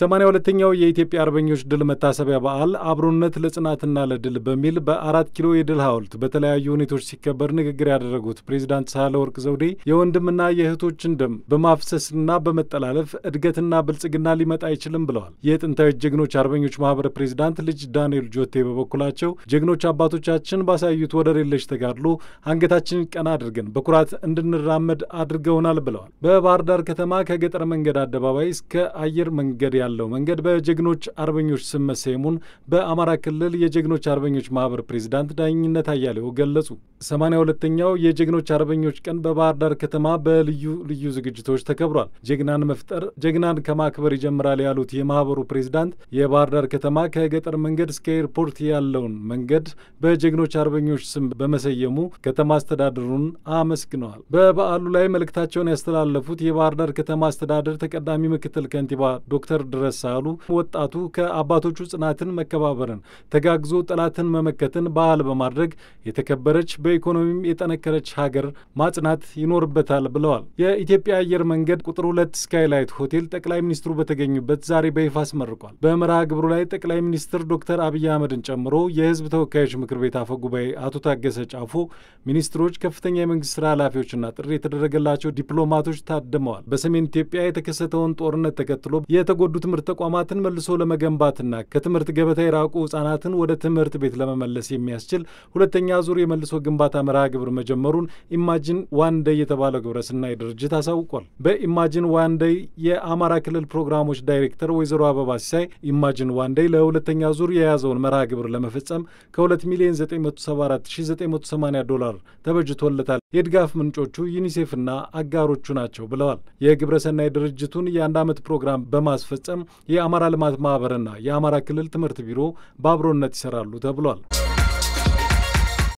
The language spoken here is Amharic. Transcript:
ሰማንያ ሁለተኛው የኢትዮጵያ አርበኞች ድል መታሰቢያ በዓል አብሮነት ለጽናትና ለድል በሚል በአራት ኪሎ የድል ሐውልት በተለያዩ ሁኔቶች ሲከበር ንግግር ያደረጉት ፕሬዚዳንት ሳህለወርቅ ዘውዴ የወንድምና የእህቶችን ደም በማፍሰስና በመጠላለፍ እድገትና ብልጽግና ሊመጣ አይችልም ብለዋል። የጥንታዊ ጀግኖች አርበኞች ማህበር ፕሬዚዳንት ልጅ ዳንኤል ጆቴ በበኩላቸው ጀግኖች አባቶቻችን ባሳዩት ወደር የለሽ ተጋድሎ አንገታችንን ቀና አድርገን በኩራት እንድንራመድ አድርገውናል ብለዋል። በባህር ዳር ከተማ ከገጠር መንገድ አደባባይ እስከ አየር መንገድ ያለ ያለው መንገድ በጀግኖች አርበኞች ስም መሰየሙን በአማራ ክልል የጀግኖች አርበኞች ማህበር ፕሬዚዳንት ዳኝነት አያሌው ገለጹ። ሰማንያ ሁለተኛው የጀግኖች አርበኞች ቀን በባህር ዳር ከተማ በልዩ ልዩ ዝግጅቶች ተከብሯል። ጀግናን መፍጠር ጀግናን ከማክበር ይጀምራል ያሉት የማህበሩ ፕሬዚዳንት የባህር ዳር ከተማ ከገጠር መንገድ እስከ ኤርፖርት ያለውን መንገድ በጀግኖች አርበኞች ስም በመሰየሙ ከተማ አስተዳደሩን አመስግነዋል። በበዓሉ ላይ መልእክታቸውን ያስተላለፉት የባህር ዳር ከተማ አስተዳደር ተቀዳሚ ምክትል ከንቲባ ዶክተር ድረስ አሉ። ወጣቱ ከአባቶቹ ጽናትን፣ መከባበርን፣ ተጋግዞ ጠላትን መመከትን ባህል በማድረግ የተከበረች በኢኮኖሚም የጠነከረች ሀገር ማጽናት ይኖርበታል ብለዋል። የኢትዮጵያ አየር መንገድ ቁጥር ሁለት ስካይላይት ሆቴል ጠቅላይ ሚኒስትሩ በተገኙበት ዛሬ በይፋ አስመርቋል። በመርሃ ግብሩ ላይ ጠቅላይ ሚኒስትር ዶክተር አብይ አህመድን ጨምሮ የህዝብ ተወካዮች ምክር ቤት አፈ ጉባኤ አቶ ታገሰ ጫፎ፣ ሚኒስትሮች፣ ከፍተኛ የመንግስት ስራ ኃላፊዎችና ጥሪ የተደረገላቸው ዲፕሎማቶች ታድመዋል። በሰሜን ኢትዮጵያ የተከሰተውን ጦርነት ተከትሎ የተጎዱት የትምህርት ተቋማትን መልሶ ለመገንባትና ከትምህርት ገበታ የራቁ ህጻናትን ወደ ትምህርት ቤት ለመመለስ የሚያስችል ሁለተኛ ዙር የመልሶ ግንባታ መርሃ ግብር መጀመሩን ኢማጂን ዋን ደይ የተባለው ግብረስናይ ድርጅት አሳውቋል። በኢማጂን ዋን ደይ የአማራ ክልል ፕሮግራሞች ዳይሬክተር ወይዘሮ አበባ ሲሳይ ኢማጂን ዋን ደይ ለሁለተኛ ዙር የያዘውን መርሃ ግብር ለመፈጸም ከ2 ሚሊዮን 974980 ዶላር ተበጅቶለታል። የድጋፍ ምንጮቹ ዩኒሴፍና አጋሮቹ ናቸው ብለዋል። የግብረሰናይ ድርጅቱን የአንድ ዓመት ፕሮግራም በማስፈጸም ለማስፈጸም የአማራ ልማት ማህበርና የአማራ ክልል ትምህርት ቢሮ በአብሮነት ይሰራሉ ተብሏል።